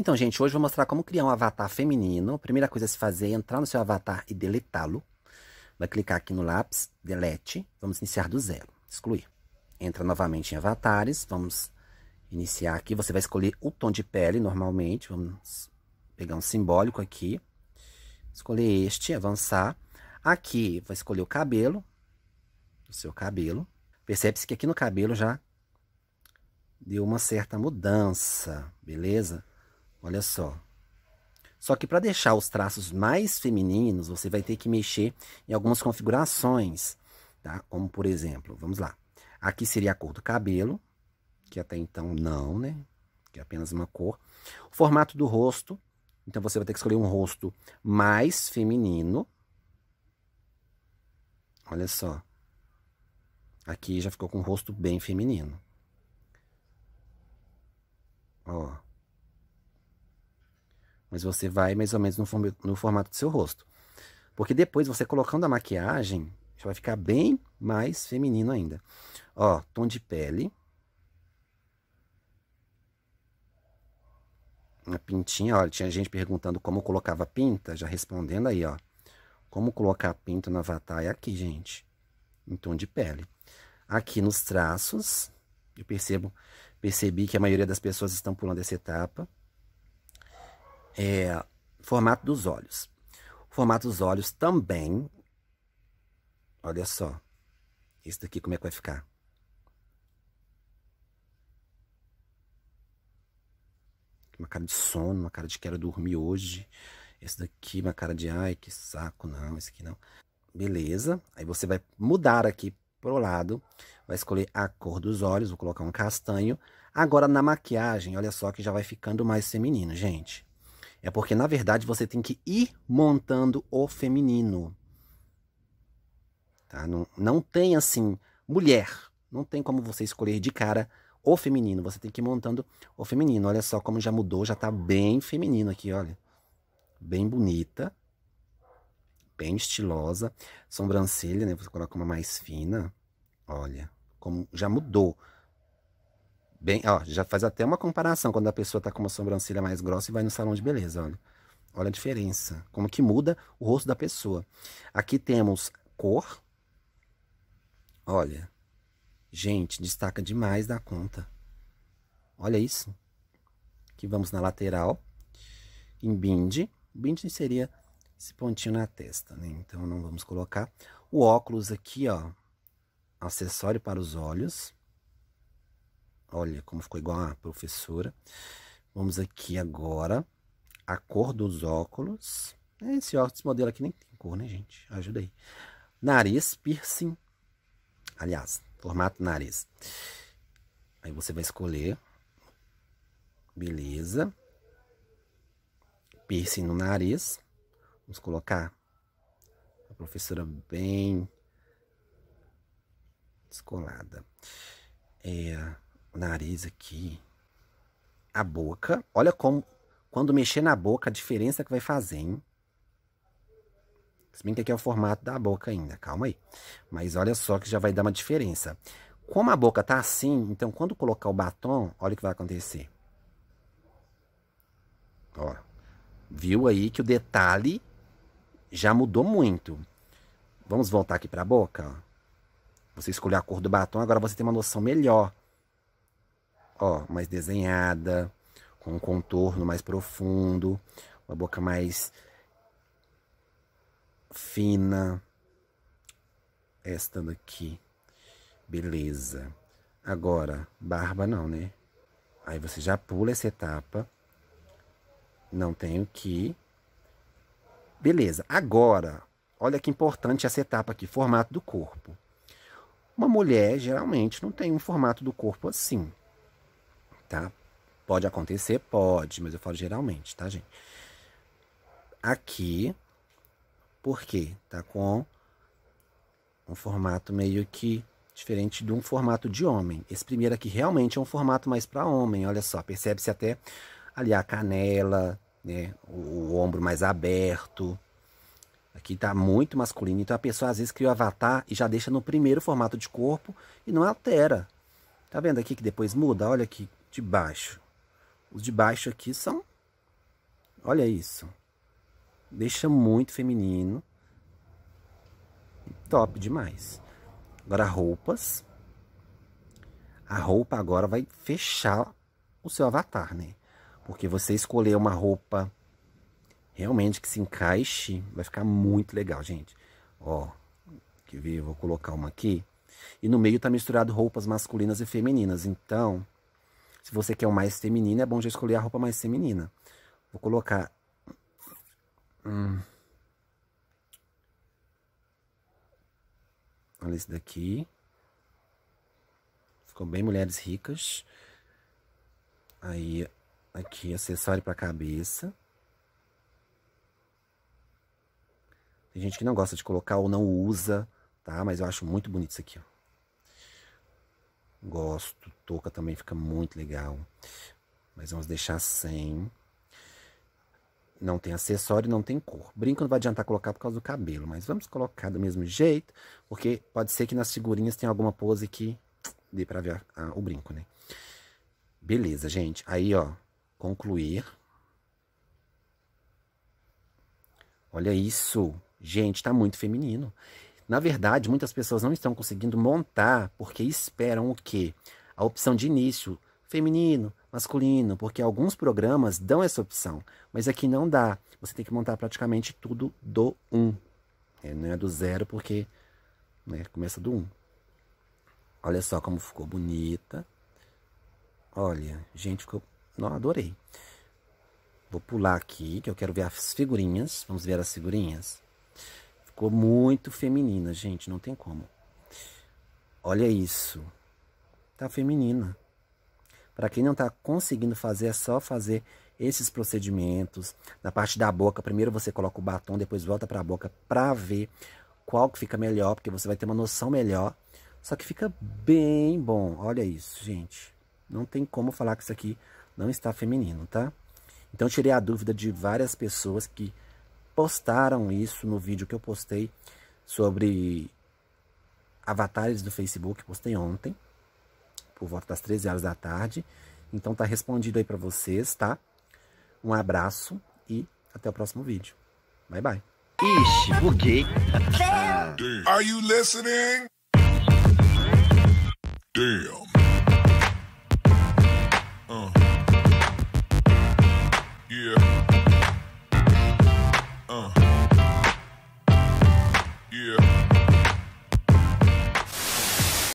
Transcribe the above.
Então, gente, hoje eu vou mostrar como criar um avatar feminino. A primeira coisa a se fazer é entrar no seu avatar e deletá-lo. Vai clicar aqui no lápis, delete, vamos iniciar do zero, excluir. Entra novamente em avatares, vamos iniciar aqui. Você vai escolher o tom de pele normalmente, vamos pegar um simbólico aqui. Escolher este, avançar. Aqui, vai escolher o cabelo, o seu cabelo. Percebe-se que aqui no cabelo já deu uma certa mudança, beleza? Olha só. Só que para deixar os traços mais femininos, você vai ter que mexer em algumas configurações, tá? Como por exemplo, vamos lá. Aqui seria a cor do cabelo, que até então não, né? Que é apenas uma cor. O formato do rosto, então você vai ter que escolher um rosto mais feminino. Olha só. Aqui já ficou com um rosto bem feminino. Ó. Mas você vai mais ou menos no, form no formato do seu rosto. Porque depois, você colocando a maquiagem, já vai ficar bem mais feminino ainda. Ó, tom de pele. Uma pintinha, olha, tinha gente perguntando como colocava pinta, já respondendo aí, ó. Como colocar pinta no avatar é aqui, gente. Em tom de pele. Aqui nos traços, eu percebo, percebi que a maioria das pessoas estão pulando essa etapa é, formato dos olhos. O formato dos olhos também, olha só, isso daqui como é que vai ficar? Uma cara de sono, uma cara de quero dormir hoje. Esse daqui, uma cara de ai, que saco, não, esse aqui não. Beleza, aí você vai mudar aqui pro lado, vai escolher a cor dos olhos, vou colocar um castanho. Agora na maquiagem, olha só que já vai ficando mais feminino, gente. É porque, na verdade, você tem que ir montando o feminino. Tá? Não, não tem assim, mulher. Não tem como você escolher de cara o feminino. Você tem que ir montando o feminino. Olha só como já mudou, já tá bem feminino aqui, olha. Bem bonita. Bem estilosa. Sobrancelha, né? Você coloca uma mais fina. Olha, como já mudou. Bem, ó, já faz até uma comparação quando a pessoa tá com uma sobrancelha mais grossa e vai no salão de beleza, olha. Olha a diferença, como que muda o rosto da pessoa. Aqui temos cor. Olha, gente, destaca demais da conta. Olha isso. Aqui vamos na lateral, em binde. Binde seria esse pontinho na testa, né? Então, não vamos colocar. O óculos aqui, ó, acessório para os olhos. Olha como ficou igual a professora. Vamos aqui agora. A cor dos óculos. Esse óculos modelo aqui nem tem cor, né, gente? Ajuda aí. Nariz, piercing. Aliás, formato nariz. Aí você vai escolher. Beleza. Piercing no nariz. Vamos colocar a professora bem descolada. É, nariz aqui, a boca. Olha como, quando mexer na boca, a diferença que vai fazer, hein? Se bem que aqui é o formato da boca ainda, calma aí. Mas olha só que já vai dar uma diferença. Como a boca tá assim, então quando colocar o batom, olha o que vai acontecer. Ó, viu aí que o detalhe já mudou muito. Vamos voltar aqui para a boca, ó. Você escolheu a cor do batom, agora você tem uma noção melhor ó, mais desenhada, com um contorno mais profundo, uma boca mais fina. Esta daqui. Beleza. Agora, barba não, né? Aí você já pula essa etapa. Não tenho que. Beleza. Agora, olha que importante essa etapa aqui, formato do corpo. Uma mulher geralmente não tem um formato do corpo assim tá? Pode acontecer? Pode, mas eu falo geralmente, tá, gente? Aqui, por quê? tá com um formato meio que diferente de um formato de homem. Esse primeiro aqui realmente é um formato mais para homem, olha só, percebe-se até ali a canela, né, o, o, ombro mais aberto. Aqui tá muito masculino, então a pessoa às vezes cria o avatar e já deixa no primeiro formato de corpo e não altera. Tá vendo aqui que depois muda? Olha aqui de baixo. Os de baixo aqui são... Olha isso. Deixa muito feminino. Top demais. Agora roupas. A roupa agora vai fechar o seu avatar, né? Porque você escolher uma roupa realmente que se encaixe, vai ficar muito legal, gente. Ó, que ver, vou colocar uma aqui. E no meio tá misturado roupas masculinas e femininas, então se você quer o mais feminino, é bom já escolher a roupa mais feminina. Vou colocar... Hum. Olha esse daqui. Ficou bem mulheres ricas. Aí, aqui, acessório para cabeça. Tem gente que não gosta de colocar ou não usa, tá? Mas eu acho muito bonito isso aqui, ó. Gosto. Touca também fica muito legal. Mas vamos deixar sem. Não tem acessório, não tem cor. Brinco não vai adiantar colocar por causa do cabelo, mas vamos colocar do mesmo jeito, porque pode ser que nas figurinhas tenha alguma pose que dê pra ver o brinco, né? Beleza, gente. Aí, ó, concluir. Olha isso. Gente, tá muito feminino. Na verdade, muitas pessoas não estão conseguindo montar porque esperam o quê? A opção de início, feminino, masculino, porque alguns programas dão essa opção, mas aqui não dá. Você tem que montar praticamente tudo do 1. Um. É, não é do zero porque né, começa do 1. Um. Olha só como ficou bonita. Olha, gente, ficou... Não, adorei. Vou pular aqui, que eu quero ver as figurinhas. Vamos ver as figurinhas. Ficou muito feminina, gente, não tem como. Olha isso. Tá feminina. Para quem não tá conseguindo fazer, é só fazer esses procedimentos. Na parte da boca, primeiro você coloca o batom, depois volta para a boca para ver qual que fica melhor, porque você vai ter uma noção melhor. Só que fica bem bom. Olha isso, gente. Não tem como falar que isso aqui não está feminino, tá? Então tirei a dúvida de várias pessoas que postaram isso no vídeo que eu postei sobre avatares do Facebook, postei ontem, por volta das 13 horas da tarde. Então tá respondido aí para vocês, tá? Um abraço e até o próximo vídeo. Bye bye. Ixi, quê? Are you listening? Damn.